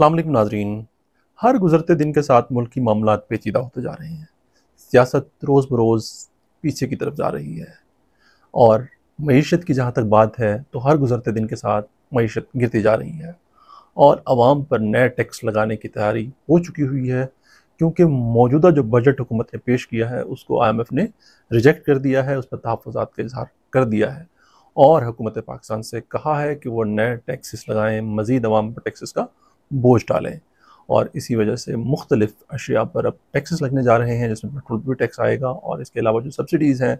अल्लाम नाजरीन हर गुजरते दिन के साथ मुल्क की मामला पेचीदा होते जा रहे हैं सियासत रोज़ बरोज़ पीछे की तरफ जा रही है और मीशत की जहाँ तक बात है तो हर गुजरते दिन के साथ मीशत गिरती जा रही है और आवाम पर नए टैक्स लगाने की तैयारी हो चुकी हुई है क्योंकि मौजूदा जो बजट हुकूमत ने पेश किया है उसको आई एम एफ़ ने रिजेक्ट कर दिया है उस पर तहफ़ात का इजहार कर दिया है और हुकूमत पाकिस्तान से कहा है कि वह नए टैक्सेस लगाएं मज़ीद आवाम पर टैक्सेस का बोझ डालें और इसी वजह से मुख्तलिफ अशिया पर अब टैक्सेस लगने जा रहे हैं जिसमें पेट्रोल पर भी टैक्स आएगा और इसके अलावा जो सब्सिडीज़ हैं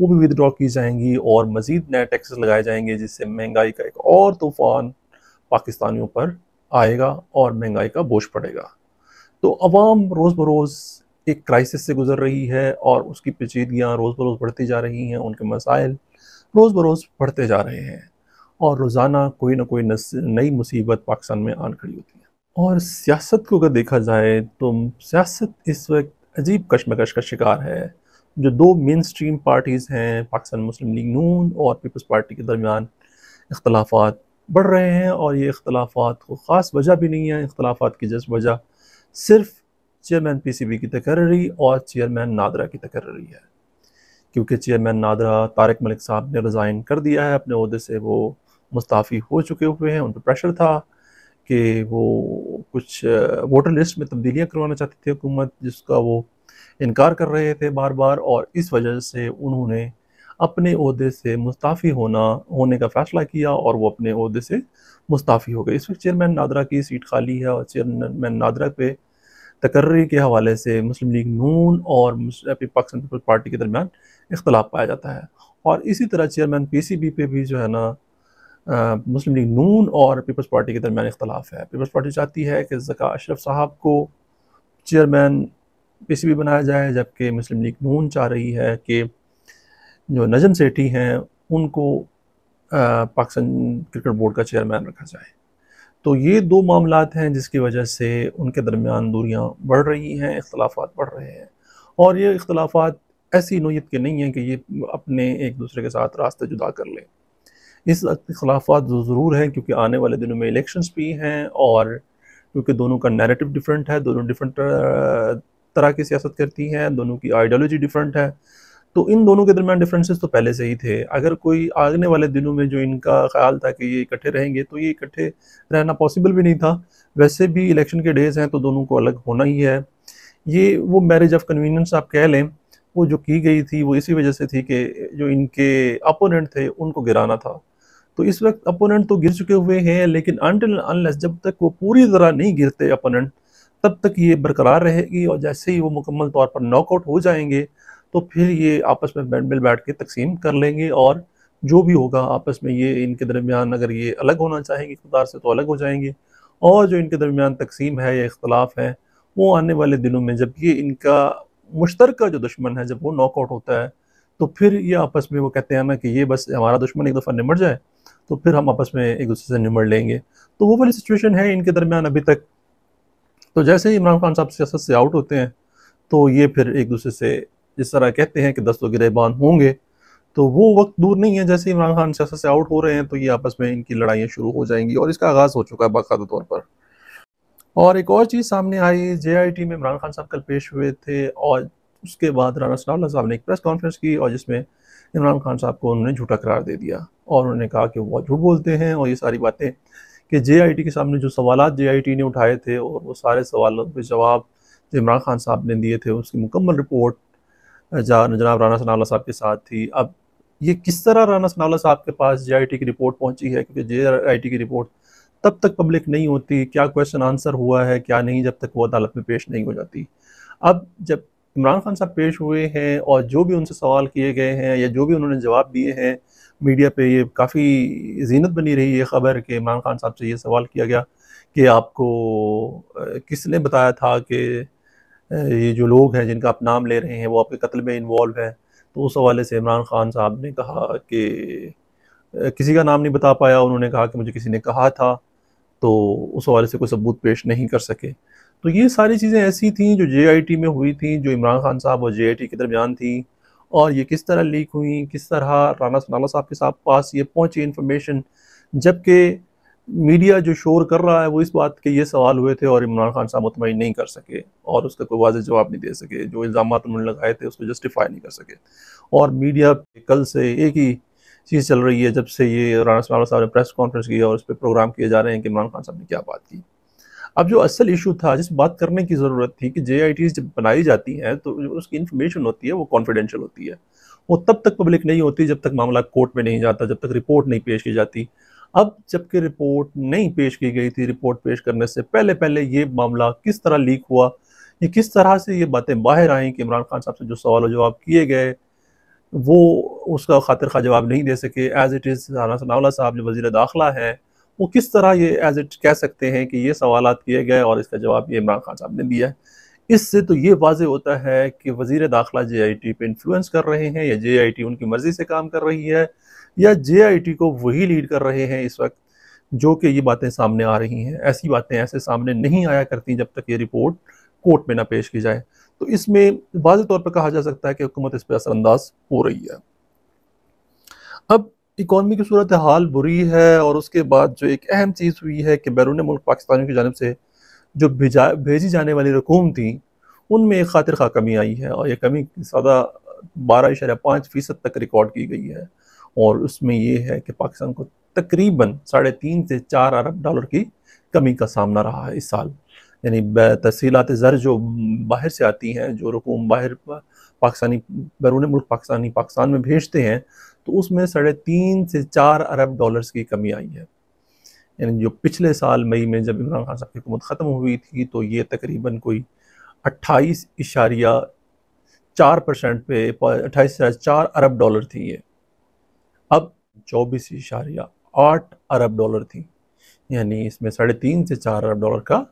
वो भी विदड्रॉ की जाएंगी और मज़ीद नए टैक्सेस लगाए जाएंगे जिससे महंगाई का एक और तूफ़ान पाकिस्तानियों पर आएगा और महंगाई का बोझ पड़ेगा तो अवाम रोज़ बरोज़ एक क्राइसिस से गुजर रही है और उसकी पेचीदगियाँ रोज़ बरोज़ बढ़ती जा रही हैं उनके मसाइल रोज़ बरोज़ बढ़ते जा रहे हैं और रोज़ाना कोई ना कोई नई मुसीबत पाकिस्तान में आन खड़ी होती है और सियासत को अगर देखा जाए तो सियासत इस वक्त अजीब कशमकश का शिकार है जो दो मेन स्ट्रीम पार्टीज़ हैं पाकिस्तान मुस्लिम लीग नून और पीपल्स पार्टी के दरमियान इख्तलाफा बढ़ रहे हैं और ये इख्तलाफा को ख़ास वजह भी नहीं है इख्तलाफा की जस्ट वजह सिर्फ चेयरमैन पी सी बी की तकर्री और चेयरमैन नादरा की तकर्री है क्योंकि चेयरमैन नादरा तारक मलिक साहब ने रिज़ाइन कर दिया है अपने अहदे से वो मुस्ताफ़ी हो चुके हुए हैं उन पर प्रेशर था कि वो कुछ वोटर लिस्ट में तब्दीलियाँ करवाना चाहती थी हुकूमत जिसका वो इनकार कर रहे थे बार बार और इस वजह से उन्होंने अपने अहदे से मुस्ताफ़ी होना होने का फ़ैसला किया और वो अपने अहदे से मुस्ताफ़ी हो गए इस वक्त चेयरमैन नादरा की सीट खाली है और चेयरमैन नादरा पे तकर्री के हवाले से मुस्लिम लीग नून और पाकिस्तान पीपल्स पार्टी के दरमियान इख्तलाफ पाया जाता है और इसी तरह चेयरमैन पी सी बी पे भी जो है ना मुस्लिम लीग नून और पीपल्स पार्टी के दरमियान इख्तलाफ है पीपल्स पार्टी चाहती है कि जका अशरफ साहब को चेयरमैन पी सी बी बनाया जाए जबकि मुस्लिम लीग नून चाह रही है कि जो नजम सेठी हैं उनको पाकिस्तान क्रिकेट बोर्ड का चेयरमैन रखा जाए तो ये दो मामला हैं जिसकी वजह से उनके दरमियान दूरियाँ बढ़ रही हैं इख्तलाफ बढ़ रहे हैं और ये इख्लाफा ऐसी नोयत के नहीं हैं कि ये अपने एक दूसरे के साथ रास्ते जुदा कर लें इस खिलाफ ज़रूर हैं क्योंकि आने वाले दिनों में इलेक्शंस भी हैं और क्योंकि दोनों का नैरेटिव डिफरेंट है दोनों डिफरेंट तरह की सियासत करती हैं दोनों की आइडियोलॉजी डिफरेंट है तो इन दोनों के दरमियान डिफरेंसेस तो पहले से ही थे अगर कोई आगने वाले दिनों में जो इनका ख्याल था कि ये इकट्ठे रहेंगे तो ये इकट्ठे रहना पॉसिबल भी नहीं था वैसे भी इलेक्शन के डेज़ हैं तो दोनों को अलग होना ही है ये वो मैरिज ऑफ कन्वीनियंस आप कह लें वो जो की गई थी वो इसी वजह से थी कि जो इनके अपोनेंट थे उनको गिराना था तो इस वक्त अपोनेंट तो गिर चुके हुए हैं लेकिन अनटिल अनलेस जब तक वो पूरी तरह नहीं गिरते अपोनेंट तब तक ये बरकरार रहेगी और जैसे ही वो मुकम्मल तौर पर नॉकआउट हो जाएंगे तो फिर ये आपस में बैट बिल बैठ के तकसीम कर लेंगे और जो भी होगा आपस में ये इनके दरमियान अगर ये अलग होना चाहेंगे इकतदार से तो अलग हो जाएंगे और जो इनके दरमियान तकसीम है या इख्तलाफ है वो आने वाले दिनों में जब ये इनका मुश्तर जो दुश्मन है जब वो नॉकआउट होता है तो फिर ये आपस में वो कहते हैं ना कि ये बस हमारा दुश्मन एक दफ़ा निमट जाए तो फिर हम आपस में एक दूसरे से निमड़ लेंगे तो वो वाली सिचुएशन है इनके दरमियान अभी तक तो जैसे ही इमरान खान साहब सियासत से आउट होते हैं तो ये फिर एक दूसरे से जिस तरह कहते हैं कि दस तो गिरेबान होंगे तो वो वक्त दूर नहीं है जैसे इमरान खान सियासत से आउट हो रहे हैं तो ये आपस में इनकी लड़ाइयाँ शुरू हो जाएंगी और इसका आगाज़ हो चुका है बाकायदा तौर पर और एक और चीज़ सामने आई जे आई टी में इमरान खान साहब कल पेश हुए थे और उसके बाद राना सनाउल्ला साहब ने एक प्रेस कॉन्फ्रेंस की और जिसमें इमरान खान साहब को उन्होंने झूठा करार दे दिया और उन्होंने कहा कि वो झूठ बोलते हैं और ये सारी बातें कि जे के सामने जो सवाल जे ने उठाए थे और वो सारे सवालों के जवाब जो इमरान खान साहब ने दिए थे उसकी मुकम्मल रिपोर्ट जनाब राना सनाउल्ला साहब के साथ थी अब ये किस तरह राना सनाउल्ला साहब के पास जे की रिपोर्ट पहुँची है क्योंकि जे की रिपोर्ट तब तक पब्लिक नहीं होती क्या क्वेश्चन आंसर हुआ है क्या नहीं जब तक वो अदालत में पेश नहीं हो जाती अब जब इमरान खान साहब पेश हुए हैं और जो भी उनसे सवाल किए गए हैं या जो भी उन्होंने जवाब दिए हैं मीडिया पे ये काफ़ी जीनत बनी रही है ख़बर कि इमरान खान साहब से ये सवाल किया गया कि आपको किसने बताया था कि ये जो लोग हैं जिनका आप नाम ले रहे हैं वो आपके कत्ल में इन्वॉल्व है तो उस हवाले से इमरान खान साहब ने कहा कि किसी का नाम नहीं बता पाया उन्होंने कहा कि मुझे किसी ने कहा था तो उस हवाले से कोई सबूत पेश नहीं कर सके तो ये सारी चीज़ें ऐसी थी जो जे में हुई थी जो इमरान खान साहब और जे के दरमियान थी और ये किस तरह लीक हुई किस तरह राना सनाला साहब के साथ पास ये पहुँची इन्फॉर्मेशन जबकि मीडिया जो शोर कर रहा है वो इस बात के ये सवाल हुए थे और इमरान खान साहब मुतमिन नहीं कर सके और उसका कोई वाज जवाब नहीं दे सके जो इल्ज़ाम उन्होंने लगाए थे उसको जस्टिफाई नहीं कर सके और मीडिया कल से एक ही चीज़ चल रही है जब से ये राना सनाला साहब ने प्रेस कॉन्फ्रेंस की और उस पर प्रोग्राम किए जा रहे हैं कि इमरान खान साहब ने क्या बात की अब जो असल इशू था जिस बात करने की ज़रूरत थी कि जे जब बनाई जाती हैं तो उसकी इन्फॉर्मेशन होती है वो कॉन्फिडेंशियल होती है वो तब तक पब्लिक नहीं होती जब तक मामला कोर्ट में नहीं जाता जब तक रिपोर्ट नहीं पेश की जाती अब जबकि रिपोर्ट नहीं पेश की गई थी रिपोर्ट पेश करने से पहले पहले ये मामला किस तरह लीक हुआ ये किस तरह से ये बातें बाहर आई कि इमरान खान साहब से जो सवाल जवाब किए गए वो उसका खातिर खा जवाब नहीं दे सके as it is Rana Sanaullah साहब जो वजी दाखिला हैं वो किस तरह ये एज इट कह सकते हैं कि ये सवाल किए गए और इसका जवाब ये इमरान खान साहब ने दिया है इससे तो ये वाज होता है कि वजीर दाखिला जे आई टी पर इन्फ्लुंस कर रहे हैं या जे आई टी उनकी मर्ज़ी से काम कर रही है या जे आई टी को वही लीड कर रहे हैं इस वक्त जो कि ये बातें सामने आ रही हैं ऐसी बातें ऐसे सामने नहीं आया करती जब तक ये रिपोर्ट कोर्ट में ना पेश की जाए तो इसमें वाज तौर पर कहा जा सकता है कि हुकूमत इस पर असरअंदाज हो रही है अब इकॉनमी की सूरत हाल बुरी है और उसके बाद जो एक अहम चीज़ हुई है कि बैरून मुल्क पाकिस्तानियों की जानब से जो भेजा भेजी जाने वाली रकूम थी उनमें एक खातिर खा कमी आई है और यह कमी ज़्यादा बारह इशारा पाँच फ़ीसद तक रिकॉर्ड की गई है और उसमें ये है कि पाकिस्तान को तकरीबन साढ़े तीन से चार अरब डॉलर की कमी का सामना रहा है इस साल यानी तहसीलत ज़र जो बाहर से आती हैं जो रकूम बाहर पाकिस्तानी बैरून मुल्क पाकिस्तानी पाकिस्तान में भेजते हैं तो उसमें साढ़े तीन से चार अरब डॉलर्स की कमी आई है यानी जो पिछले साल मई में जब इमरान खान साहब की हुकूमत ख़त्म हुई थी तो ये तकरीबन कोई अट्ठाईस इशारिया चार परसेंट पे अट्ठाईस चार अरब डॉलर थी ये अब चौबीस इशारिया आठ अरब डॉलर थी यानी इसमें साढ़े तीन से चार अरब डॉलर का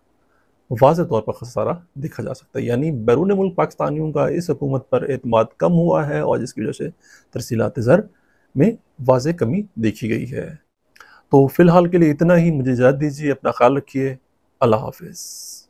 वाज तौर पर खसारा देखा जा सकता है यानी बैरून मुल्क पाकिस्तानियों का इस हकूमत पर अतमाद कम हुआ है और जिसकी वजह से तरसीलत ज़र में वाज कमी देखी गई है तो फ़िलहाल के लिए इतना ही मुझे इजाज़त दीजिए अपना ख्याल रखिए अल्लाह हाफिज़